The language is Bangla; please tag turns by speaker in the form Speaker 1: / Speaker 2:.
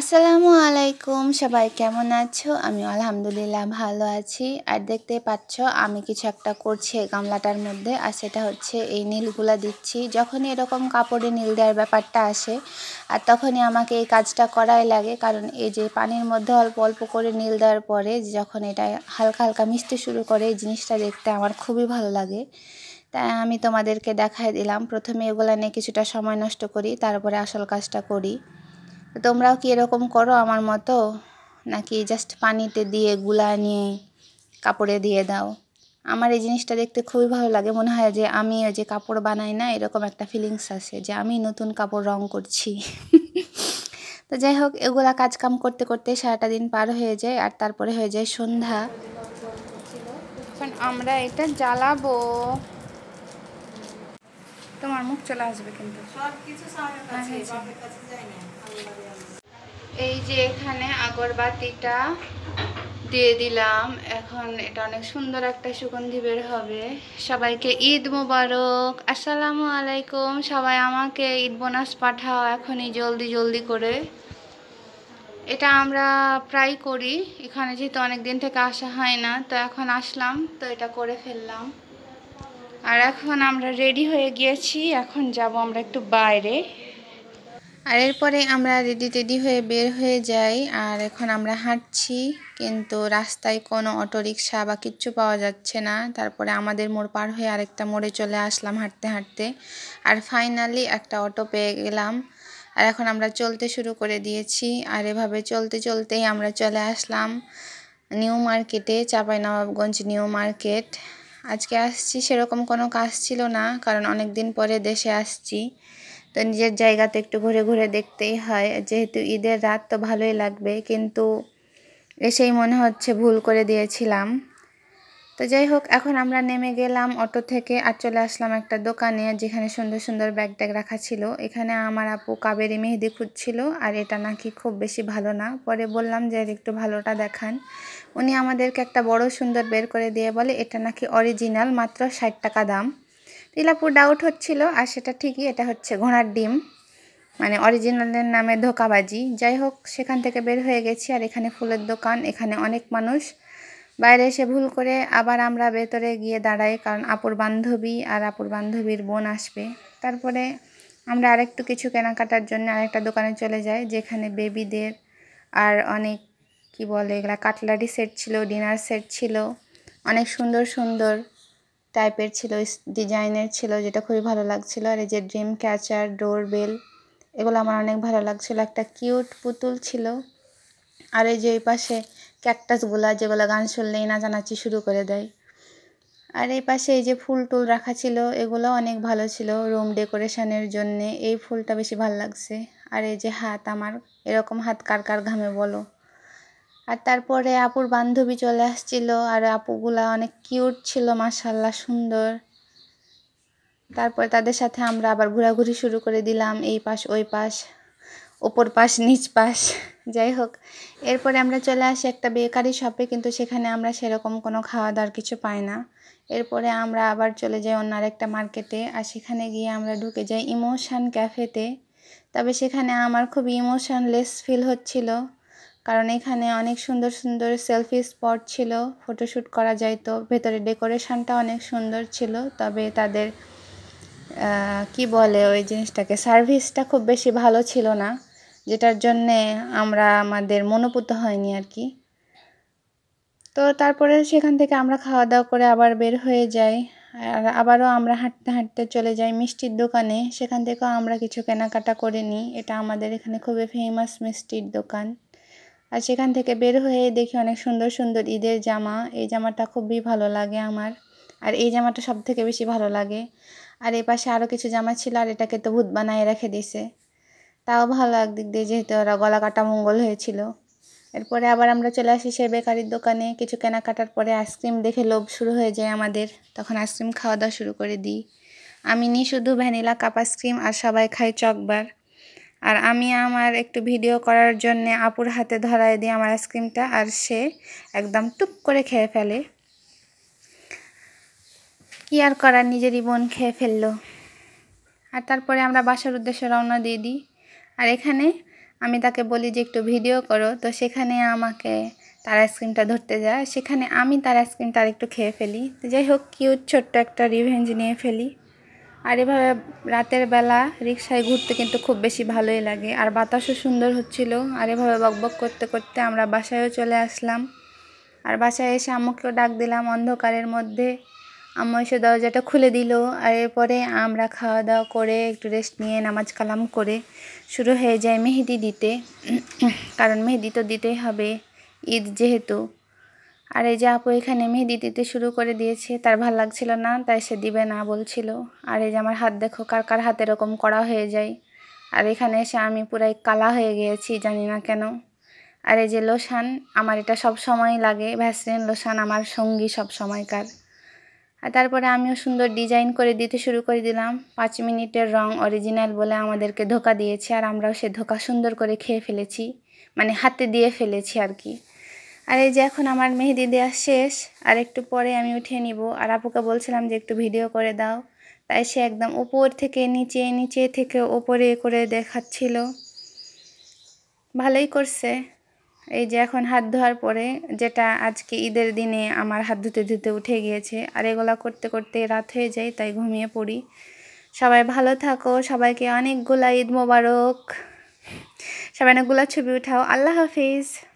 Speaker 1: আসসালামু আলাইকুম সবাই কেমন আছো আমি আলহামদুলিল্লাহ ভালো আছি আর দেখতে পাচ্ছ আমি কিছু একটা করছি গামলাটার মধ্যে আর সেটা হচ্ছে এই নীলগুলো দিচ্ছি যখনই এরকম কাপড়ে নীল দেওয়ার ব্যাপারটা আসে আর তখনই আমাকে এই কাজটা করাই লাগে কারণ এই যে পানির মধ্যে অল্প অল্প করে নীল দেওয়ার পরে যখন এটা হালকা হালকা মিশতে শুরু করে এই জিনিসটা দেখতে আমার খুবই ভালো লাগে তাই আমি তোমাদেরকে দেখাই দিলাম প্রথমে এগুলা নিয়ে কিছুটা সময় নষ্ট করি তারপরে আসল কাজটা করি তোমরাও কি এরকম করো আমার মতো নাকি জাস্ট পানিতে দিয়ে গুলা নিয়ে কাপড়ে দিয়ে দাও আমার এই জিনিসটা দেখতে খুবই ভালো লাগে মনে হয় যে আমি ওই যে কাপড় বানাই না এরকম একটা ফিলিংস আছে যে আমি নতুন কাপড় রং করছি তো যাই হোক এগুলা কাজকাম করতে করতে সারাটা দিন পার হয়ে যায় আর তারপরে হয়ে যায় সন্ধ্যা আমরা এটা জ্বালাবো তোমার মুখ চলে আসবে কিন্তু সব কিছু এই যে এখানে আগরবাতিটা দিয়ে দিলাম এখন এটা অনেক সুন্দর একটা সুগন্ধি বের হবে সবাইকে ঈদ মোবারক আসসালামু আলাইকুম সবাই আমাকে ঈদ বোনাস পাঠাও এখনই জলদি জলদি করে এটা আমরা প্রায় করি এখানে যেহেতু অনেক দিন থেকে আসা হয় না তো এখন আসলাম তো এটা করে ফেললাম আর এখন আমরা রেডি হয়ে গিয়েছি এখন যাব আমরা একটু বাইরে আর এরপরে আমরা রেডি টেডি হয়ে বের হয়ে যাই আর এখন আমরা হাঁটছি কিন্তু রাস্তায় কোনো অটোরিকশা বা কিচ্ছু পাওয়া যাচ্ছে না তারপরে আমাদের মোড় পার হয়ে আরেকটা মোড়ে চলে আসলাম হাঁটতে হাঁটতে আর ফাইনালি একটা অটো পেয়ে গেলাম আর এখন আমরা চলতে শুরু করে দিয়েছি আর এভাবে চলতে চলতেই আমরা চলে আসলাম নিউ মার্কেটে চাঁপাইনবাবগঞ্জ নিউ মার্কেট আজকে আসছি সেরকম কোনো কাজ ছিল না কারণ অনেক দিন পরে দেশে আসছি তো নিজের জায়গাতে একটু ঘুরে ঘুরে দেখতেই হয় যেহেতু ঈদের রাত তো ভালোই লাগবে কিন্তু এসেই মনে হচ্ছে ভুল করে দিয়েছিলাম তো যাই হোক এখন আমরা নেমে গেলাম অটো থেকে আর চলে আসলাম একটা দোকানে যেখানে সুন্দর সুন্দর ব্যাগ ট্যাগ রাখা ছিল এখানে আমার আপু কাবেরি মেহেদি খুঁজছিল আর এটা নাকি খুব বেশি ভালো না পরে বললাম যে একটু ভালোটা দেখান উনি আমাদেরকে একটা বড় সুন্দর বের করে দিয়ে বলে এটা নাকি অরিজিনাল মাত্র ষাট টাকা দাম তিলাপুর ডাউট হচ্ছিল আর সেটা ঠিকই এটা হচ্ছে ঘোড়ার ডিম মানে অরিজিনালের নামে ধোকাবাজি যাই হোক সেখান থেকে বের হয়ে গেছি আর এখানে ফুলের দোকান এখানে অনেক মানুষ বাইরে এসে ভুল করে আবার আমরা ভেতরে গিয়ে দাঁড়াই কারণ আপুর বান্ধবী আর আপুর বান্ধবীর বোন আসবে তারপরে আমরা আরেকটু কিছু কেনাকাটার জন্য আরেকটা দোকানে চলে যাই যেখানে বেবিদের আর অনেক কি বলে এগুলা কাটলারি সেট ছিল ডিনার সেট ছিল অনেক সুন্দর সুন্দর টাইপের ছিল ডিজাইনের ছিল যেটা খুবই ভালো লাগছিল আর এই যে ড্রিম ক্যাচার ডোর বেল এগুলো আমার অনেক ভালো লাগছিল একটা কিউট পুতুল ছিল আর এই যে এই পাশে ক্যাকটাসগুলা যেগুলো গান শুনলেই নাচানাচি শুরু করে দেয় আর এই পাশে এই যে ফুল টুল রাখা ছিল এগুলো অনেক ভালো ছিল রুম ডেকোরেশনের জন্যে এই ফুলটা বেশি ভালো লাগছে আর এই যে হাত আমার এরকম হাত কার কার ঘামে বলো আর তারপরে আপুর বান্ধবী চলে আসছিল আর আপুগুলা অনেক কিউট ছিল মাসাল্লাহ সুন্দর তারপরে তাদের সাথে আমরা আবার ঘোরাঘুরি শুরু করে দিলাম এই পাশ ওই পাশ ওপর পাশ নিচ পাশ যাই হোক এরপরে আমরা চলে আসি একটা বেকারি শপে কিন্তু সেখানে আমরা সেরকম কোনো খাওয়া দাওয়ার কিছু পাই না এরপরে আমরা আবার চলে যাই অন্য একটা মার্কেটে আর সেখানে গিয়ে আমরা ঢুকে যাই ইমোশান ক্যাফেতে তবে সেখানে আমার খুব ইমোশানলেস ফিল হচ্ছিলো কারণ এখানে অনেক সুন্দর সুন্দর সেলফি স্পট ছিল ফটোশ্যুট করা যাইতো ভেতরে ডেকোরেশনটা অনেক সুন্দর ছিল তবে তাদের কি বলে ওই জিনিসটাকে সার্ভিসটা খুব বেশি ভালো ছিল না যেটার জন্যে আমরা আমাদের মনোপুত হয়নি আর কি তো তারপরে সেখান থেকে আমরা খাওয়া দাওয়া করে আবার বের হয়ে যাই আর আবারও আমরা হাঁটতে হাঁটতে চলে যাই মিষ্টির দোকানে সেখান থেকেও আমরা কিছু কেনাকাটা করে নিই এটা আমাদের এখানে খুবই ফেমাস মিষ্টির দোকান আর সেখান থেকে বের হয়ে দেখি অনেক সুন্দর সুন্দর ঈদের জামা এই জামাটা খুবই ভালো লাগে আমার আর এই জামাটা সব থেকে বেশি ভালো লাগে আর এ পাশে আরও কিছু জামা ছিল আর এটাকে তো ভূত বানায় রেখে দিছে তাও ভালো একদিক দিয়ে যেহেতু ওরা গলা কাটা মঙ্গল হয়েছিল এরপরে আবার আমরা চলে আসি সে বেকারির দোকানে কিছু কেনাকাটার পরে আইসক্রিম দেখে লোভ শুরু হয়ে যায় আমাদের তখন আইসক্রিম খাওয়া দাওয়া শুরু করে দিই আমি নি শুধু ভ্যানিলা কাপ আইসক্রিম আর সবাই খাই চকবার আর আমি আমার একটু ভিডিও করার জন্যে আপুর হাতে ধরায় দিই আমার আইসক্রিমটা আর সে একদম টুপ করে খেয়ে ফেলে কি আর করার নিজেরই বোন খেয়ে ফেললো আর তারপরে আমরা বাসার উদ্দেশ্যে রওনা দিয়ে দিই আর এখানে আমি তাকে বলি যে একটু ভিডিও করো তো সেখানে আমাকে তার আইসক্রিমটা ধরতে যায় সেখানে আমি তার আইসক্রিমটা আর একটু খেয়ে ফেলি তো যাই হোক কিউট ছোট্ট একটা রিভেঞ্জ নিয়ে ফেলি আর এভাবে রাতের বেলা রিক্সায় ঘুরতে কিন্তু খুব বেশি ভালোই লাগে আর বাতাসও সুন্দর হচ্ছিল আর এভাবে বকবক করতে করতে আমরা বাসায়ও চলে আসলাম আর বাসায় এসে আম্মুকেও ডাক দিলাম অন্ধকারের মধ্যে আম্মু এসে দরজাটা খুলে দিল আর এরপরে আমরা খাওয়া দাওয়া করে একটু রেস্ট নিয়ে নামাজ কালাম করে শুরু হয়ে যায় মেহেদি দিতে কারণ মেহেদি তো দিতেই হবে ঈদ যেহেতু আর এই যে আপু এখানে মেহেদি দিতে শুরু করে দিয়েছে তার ভাল লাগছিল না তাই সে দিবে না বলছিল আর এই যে আমার হাত দেখো কার কার হাত এরকম করা হয়ে যায় আর এখানে এসে আমি পুরাই কালা হয়ে গিয়েছি জানি না কেন আর এই যে লোশান আমার এটা সব সময় লাগে ভ্যাসলিন লোশান আমার সঙ্গী সব সময়কার আর তারপরে আমিও সুন্দর ডিজাইন করে দিতে শুরু করে দিলাম পাঁচ মিনিটের রং অরিজিনাল বলে আমাদেরকে ধোকা দিয়েছে আর আমরাও সে ধোকা সুন্দর করে খেয়ে ফেলেছি মানে হাতে দিয়ে ফেলেছি আর কি আর এই যে এখন আমার মেহেদি দেওয়া শেষ আর একটু পরে আমি উঠিয়ে নিব আর আপুকে বলছিলাম যে একটু ভিডিও করে দাও তাই সে একদম উপর থেকে নিচে নিচে থেকে ওপরে করে দেখাচ্ছিল ভালোই করছে এই যে এখন হাত ধোয়ার পরে যেটা আজকে ঈদের দিনে আমার হাত ধুতে ধুতে উঠে গিয়েছে আর এগুলা করতে করতে রাত হয়ে যায় তাই ঘুমিয়ে পড়ি সবাই ভালো থাকো সবাইকে অনেকগুলা ঈদ মোবারক সবাই অনেকগুলা ছবি উঠাও আল্লাহ হাফিজ